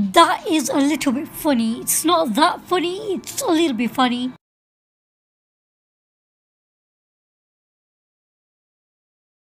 that is a little bit funny. It's not that funny, it's a little bit funny.